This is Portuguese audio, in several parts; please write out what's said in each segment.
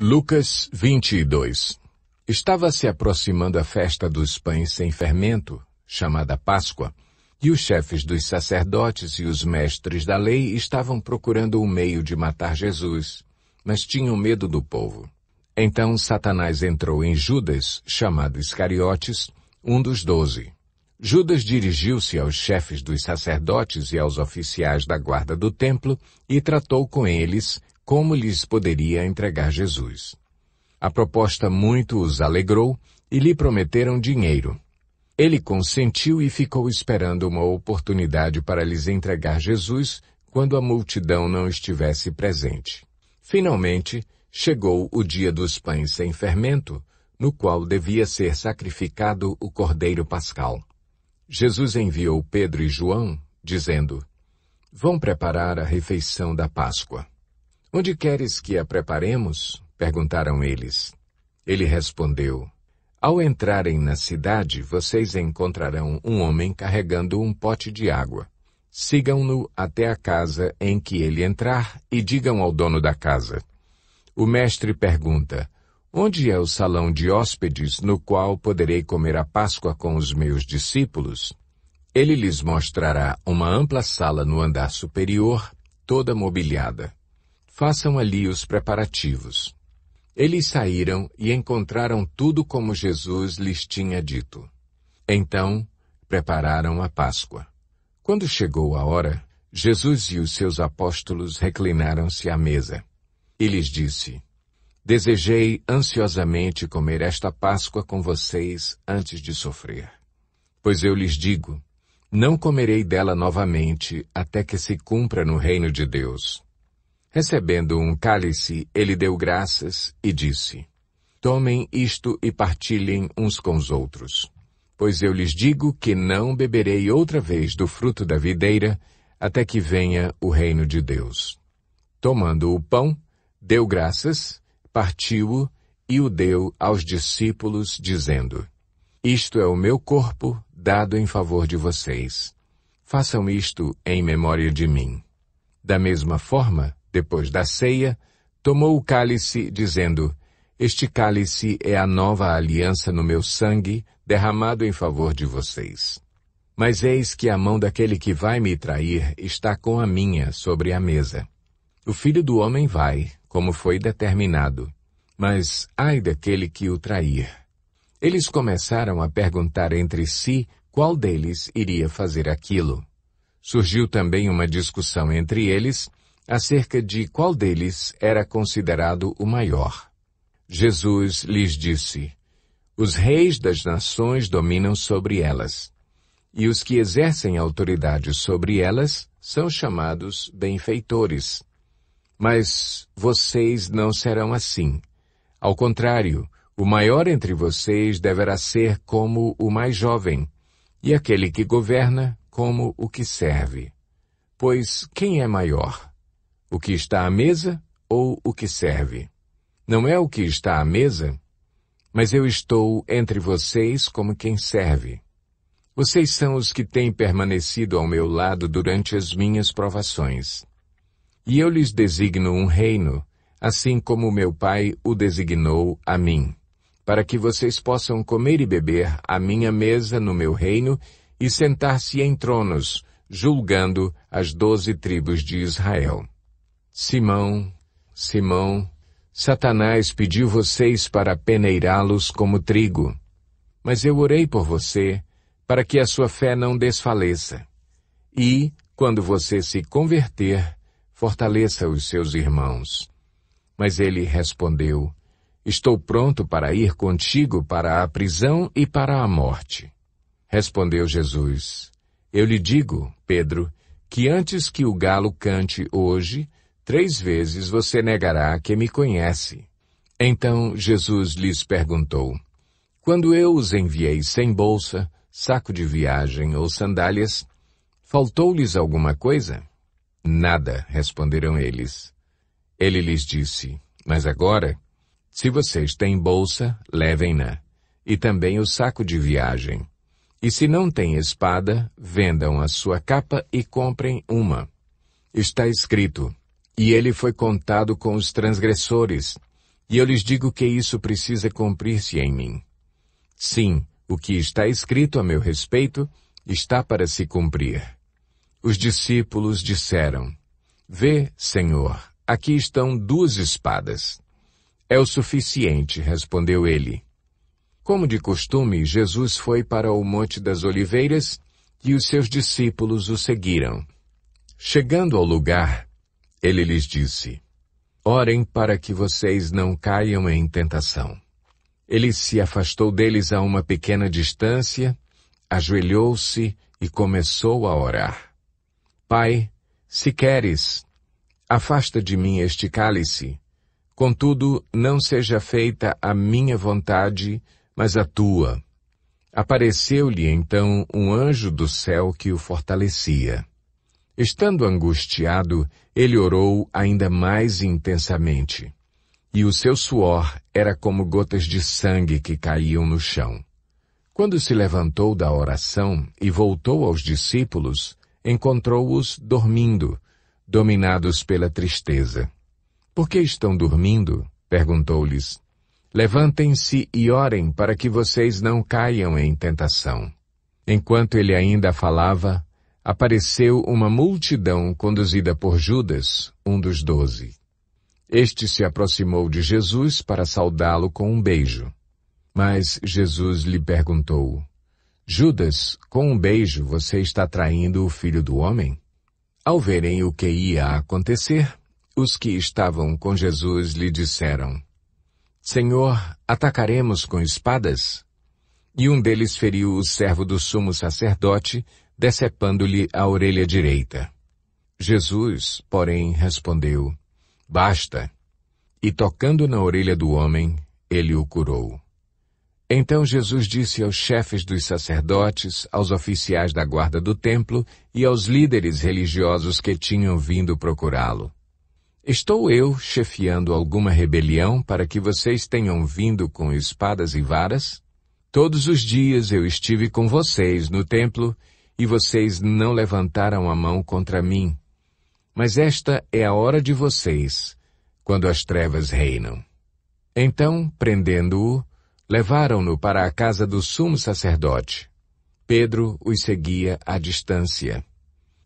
Lucas 22 Estava se aproximando a festa dos pães sem fermento, chamada Páscoa, e os chefes dos sacerdotes e os mestres da lei estavam procurando um meio de matar Jesus, mas tinham medo do povo. Então Satanás entrou em Judas, chamado Iscariotes, um dos doze. Judas dirigiu-se aos chefes dos sacerdotes e aos oficiais da guarda do templo e tratou com eles como lhes poderia entregar Jesus. A proposta muito os alegrou e lhe prometeram dinheiro. Ele consentiu e ficou esperando uma oportunidade para lhes entregar Jesus quando a multidão não estivesse presente. Finalmente, chegou o dia dos pães sem fermento, no qual devia ser sacrificado o cordeiro pascal. Jesus enviou Pedro e João, dizendo, Vão preparar a refeição da Páscoa. Onde queres que a preparemos? perguntaram eles. Ele respondeu: Ao entrarem na cidade, vocês encontrarão um homem carregando um pote de água. Sigam-no até a casa em que ele entrar e digam ao dono da casa. O mestre pergunta: Onde é o salão de hóspedes no qual poderei comer a Páscoa com os meus discípulos? Ele lhes mostrará uma ampla sala no andar superior, toda mobiliada façam ali os preparativos. Eles saíram e encontraram tudo como Jesus lhes tinha dito. Então, prepararam a Páscoa. Quando chegou a hora, Jesus e os seus apóstolos reclinaram-se à mesa. E lhes disse, Desejei ansiosamente comer esta Páscoa com vocês antes de sofrer. Pois eu lhes digo, não comerei dela novamente até que se cumpra no reino de Deus. Recebendo um cálice, ele deu graças e disse, Tomem isto e partilhem uns com os outros. Pois eu lhes digo que não beberei outra vez do fruto da videira, até que venha o reino de Deus. Tomando o pão, deu graças, partiu-o e o deu aos discípulos, dizendo, Isto é o meu corpo, dado em favor de vocês. Façam isto em memória de mim. Da mesma forma, depois da ceia, tomou o cálice, dizendo, Este cálice é a nova aliança no meu sangue, derramado em favor de vocês. Mas eis que a mão daquele que vai me trair está com a minha sobre a mesa. O filho do homem vai, como foi determinado. Mas ai daquele que o trair. Eles começaram a perguntar entre si qual deles iria fazer aquilo. Surgiu também uma discussão entre eles acerca de qual deles era considerado o maior. Jesus lhes disse, Os reis das nações dominam sobre elas, e os que exercem autoridade sobre elas são chamados benfeitores. Mas vocês não serão assim. Ao contrário, o maior entre vocês deverá ser como o mais jovem, e aquele que governa como o que serve. Pois quem é maior? o que está à mesa ou o que serve. Não é o que está à mesa, mas eu estou entre vocês como quem serve. Vocês são os que têm permanecido ao meu lado durante as minhas provações. E eu lhes designo um reino, assim como meu Pai o designou a mim, para que vocês possam comer e beber à minha mesa no meu reino e sentar-se em tronos, julgando as doze tribos de Israel. Simão, Simão, Satanás pediu vocês para peneirá-los como trigo. Mas eu orei por você, para que a sua fé não desfaleça. E, quando você se converter, fortaleça os seus irmãos. Mas ele respondeu, Estou pronto para ir contigo para a prisão e para a morte. Respondeu Jesus, Eu lhe digo, Pedro, que antes que o galo cante hoje, Três vezes você negará que me conhece. Então Jesus lhes perguntou: Quando eu os enviei sem bolsa, saco de viagem ou sandálias, faltou-lhes alguma coisa? Nada, responderam eles. Ele lhes disse: Mas agora, se vocês têm bolsa, levem-na, e também o saco de viagem. E se não têm espada, vendam a sua capa e comprem uma. Está escrito: e ele foi contado com os transgressores. E eu lhes digo que isso precisa cumprir-se em mim. Sim, o que está escrito a meu respeito está para se cumprir. Os discípulos disseram, Vê, Senhor, aqui estão duas espadas. É o suficiente, respondeu ele. Como de costume, Jesus foi para o Monte das Oliveiras e os seus discípulos o seguiram. Chegando ao lugar, ele lhes disse, Orem para que vocês não caiam em tentação. Ele se afastou deles a uma pequena distância, ajoelhou-se e começou a orar. Pai, se queres, afasta de mim este cálice. Contudo, não seja feita a minha vontade, mas a tua. Apareceu-lhe então um anjo do céu que o fortalecia. Estando angustiado, ele orou ainda mais intensamente. E o seu suor era como gotas de sangue que caíam no chão. Quando se levantou da oração e voltou aos discípulos, encontrou-os dormindo, dominados pela tristeza. Por que estão dormindo? perguntou-lhes. Levantem-se e orem para que vocês não caiam em tentação. Enquanto ele ainda falava, apareceu uma multidão conduzida por Judas, um dos doze. Este se aproximou de Jesus para saudá-lo com um beijo. Mas Jesus lhe perguntou, Judas, com um beijo você está traindo o filho do homem? Ao verem o que ia acontecer, os que estavam com Jesus lhe disseram, Senhor, atacaremos com espadas? E um deles feriu o servo do sumo sacerdote decepando-lhe a orelha direita. Jesus, porém, respondeu, Basta. E tocando na orelha do homem, ele o curou. Então Jesus disse aos chefes dos sacerdotes, aos oficiais da guarda do templo e aos líderes religiosos que tinham vindo procurá-lo. Estou eu chefiando alguma rebelião para que vocês tenham vindo com espadas e varas? Todos os dias eu estive com vocês no templo e vocês não levantaram a mão contra mim. Mas esta é a hora de vocês, quando as trevas reinam. Então, prendendo-o, levaram-no para a casa do sumo sacerdote. Pedro os seguia à distância.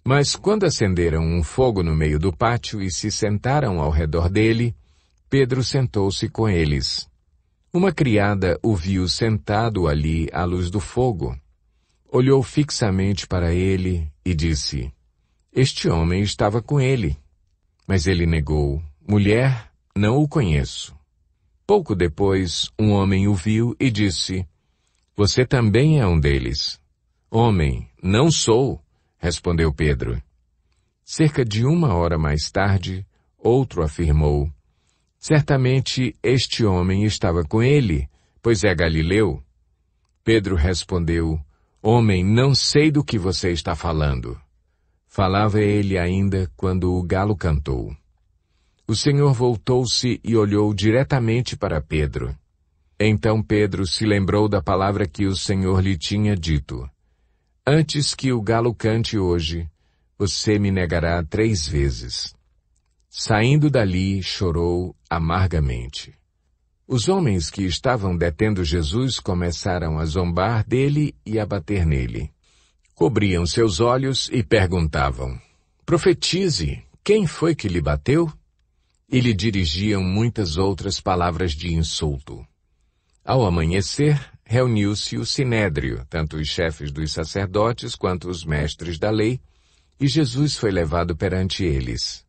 Mas quando acenderam um fogo no meio do pátio e se sentaram ao redor dele, Pedro sentou-se com eles. Uma criada o viu sentado ali à luz do fogo olhou fixamente para ele e disse, Este homem estava com ele. Mas ele negou, Mulher, não o conheço. Pouco depois, um homem o viu e disse, Você também é um deles. Homem, não sou, respondeu Pedro. Cerca de uma hora mais tarde, outro afirmou, Certamente este homem estava com ele, pois é Galileu. Pedro respondeu, Homem, não sei do que você está falando. Falava ele ainda quando o galo cantou. O Senhor voltou-se e olhou diretamente para Pedro. Então Pedro se lembrou da palavra que o Senhor lhe tinha dito. Antes que o galo cante hoje, você me negará três vezes. Saindo dali, chorou amargamente. Os homens que estavam detendo Jesus começaram a zombar dele e a bater nele. Cobriam seus olhos e perguntavam, Profetize, quem foi que lhe bateu? E lhe dirigiam muitas outras palavras de insulto. Ao amanhecer, reuniu-se o sinédrio, tanto os chefes dos sacerdotes quanto os mestres da lei, e Jesus foi levado perante eles.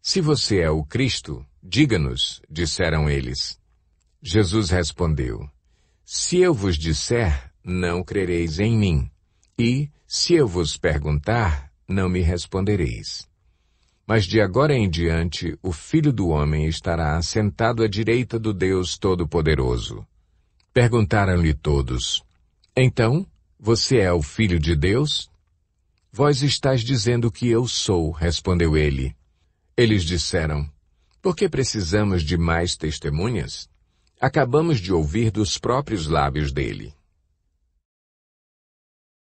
Se você é o Cristo, diga-nos, disseram eles. Jesus respondeu: Se eu vos disser, não crereis em mim, e, se eu vos perguntar, não me respondereis. Mas de agora em diante o Filho do Homem estará assentado à direita do Deus Todo-Poderoso. Perguntaram-lhe todos: Então, você é o Filho de Deus? Vós estás dizendo que eu sou, respondeu ele. Eles disseram: Por que precisamos de mais testemunhas? Acabamos de ouvir dos próprios lábios dele.